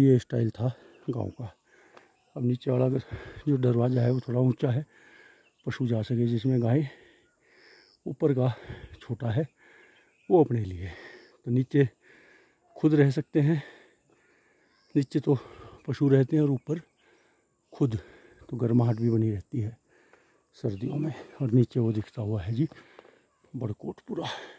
ये स्टाइल था गांव का अब नीचे वाला जो दरवाज़ा है वो थोड़ा ऊंचा है पशु जा सके जिसमें गाय ऊपर का छोटा है वो अपने लिए तो नीचे खुद रह सकते हैं नीचे तो पशु रहते हैं और ऊपर खुद तो गर्माहट भी बनी रहती है सर्दियों में और नीचे वो दिखता हुआ है जी बड़कोट पूरा